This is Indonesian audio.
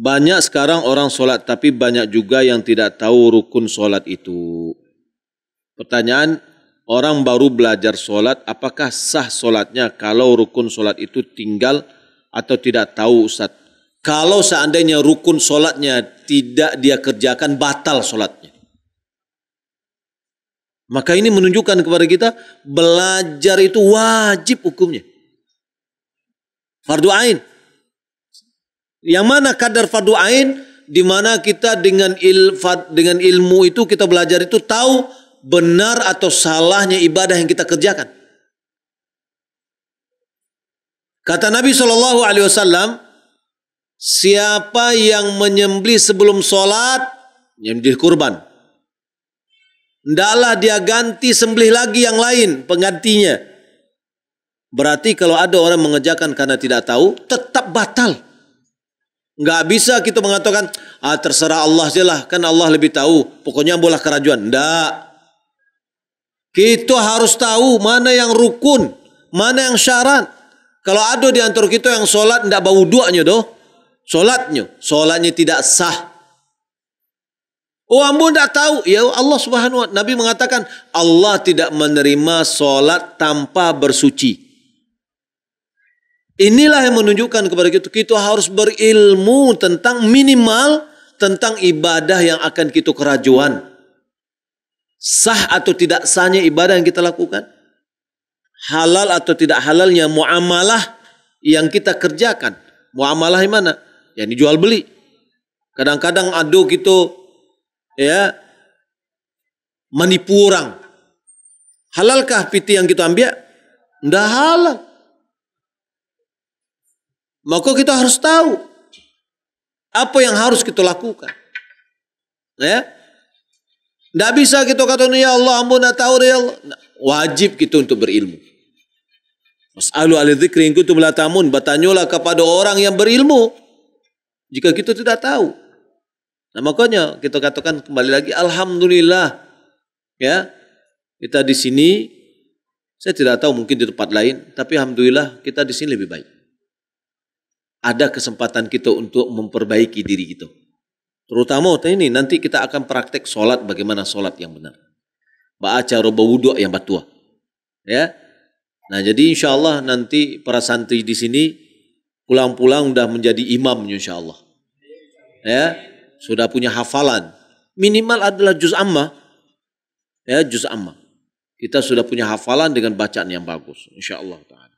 Banyak sekarang orang sholat, tapi banyak juga yang tidak tahu rukun sholat itu. Pertanyaan, orang baru belajar sholat, apakah sah sholatnya kalau rukun sholat itu tinggal atau tidak tahu Ustaz? Kalau seandainya rukun sholatnya tidak dia kerjakan, batal sholatnya. Maka ini menunjukkan kepada kita, belajar itu wajib hukumnya. Fardu Ain. Yang mana kadar fardu ain di mana kita dengan il, dengan ilmu itu kita belajar itu tahu benar atau salahnya ibadah yang kita kerjakan. Kata Nabi Shallallahu Alaihi Wasallam, siapa yang menyembelih sebelum sholat, menyembelih kurban. Ndalah dia ganti sembelih lagi yang lain penggantinya. Berarti kalau ada orang mengejakan karena tidak tahu, tetap batal. Nggak bisa kita mengatakan, ah terserah Allah saja lah, kan Allah lebih tahu. Pokoknya bola kerajuan. Nggak. Kita harus tahu mana yang rukun, mana yang syarat. Kalau ada di antara kita yang sholat ndak bau duanya doh. Sholatnya, sholatnya tidak sah. Oh ambo tidak tahu. Ya Allah subhanahu wa Nabi mengatakan Allah tidak menerima sholat tanpa bersuci. Inilah yang menunjukkan kepada kita, kita harus berilmu tentang minimal tentang ibadah yang akan kita kerajuan. Sah atau tidak sahnya ibadah yang kita lakukan. Halal atau tidak halalnya muamalah yang kita kerjakan. Muamalah yang mana? Ya dijual beli. Kadang-kadang aduh kita gitu, ya menipu orang. Halalkah piti yang kita ambil? tidak halal. Maka kita harus tahu apa yang harus kita lakukan. Ya. Tidak bisa kita katakan ya Allah tidak tahu ya Allah. Nah, wajib kita untuk berilmu. Mas'alu Alu dzikri in kuntum tamun, bertanyalah kepada orang yang berilmu jika kita tidak tahu. Nah, makanya kita katakan kembali lagi alhamdulillah ya. Kita di sini saya tidak tahu mungkin di tempat lain, tapi alhamdulillah kita di sini lebih baik ada kesempatan kita untuk memperbaiki diri kita. Terutama ini nanti kita akan praktek sholat bagaimana sholat yang benar. Baca roba wudhu yang batua. Ya. Nah jadi insya Allah nanti para santri di sini pulang-pulang udah menjadi imam insya Allah. Ya. Sudah punya hafalan. Minimal adalah juz amma. Ya juz amma. Kita sudah punya hafalan dengan bacaan yang bagus. Insya Allah